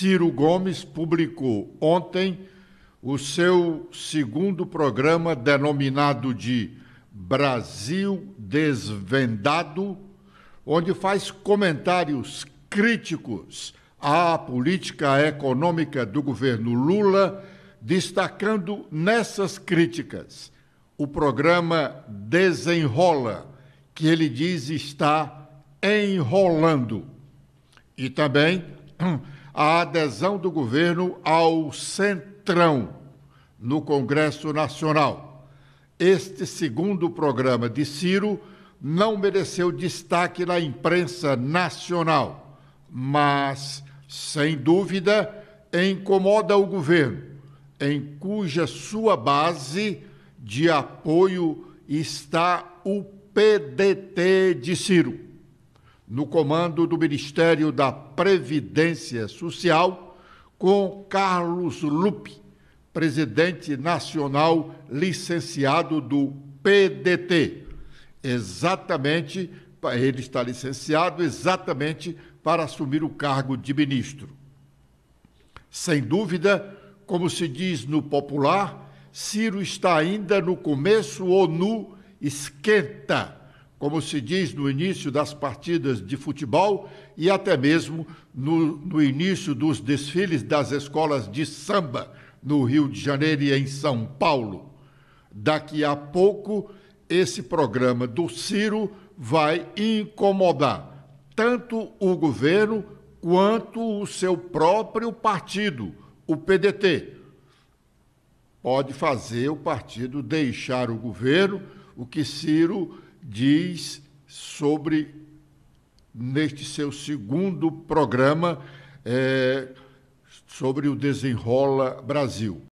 Ciro Gomes publicou ontem o seu segundo programa, denominado de Brasil Desvendado, onde faz comentários críticos à política econômica do governo Lula, destacando nessas críticas o programa Desenrola, que ele diz está enrolando. E também a adesão do governo ao Centrão no Congresso Nacional. Este segundo programa de Ciro não mereceu destaque na imprensa nacional, mas, sem dúvida, incomoda o governo, em cuja sua base de apoio está o PDT de Ciro no comando do Ministério da Previdência Social, com Carlos Lupe, presidente nacional licenciado do PDT. Exatamente, ele está licenciado exatamente para assumir o cargo de ministro. Sem dúvida, como se diz no popular, Ciro está ainda no começo ou no esquenta como se diz no início das partidas de futebol e até mesmo no, no início dos desfiles das escolas de samba no Rio de Janeiro e em São Paulo. Daqui a pouco, esse programa do Ciro vai incomodar tanto o governo quanto o seu próprio partido, o PDT. Pode fazer o partido deixar o governo, o que Ciro diz sobre, neste seu segundo programa, é, sobre o Desenrola Brasil.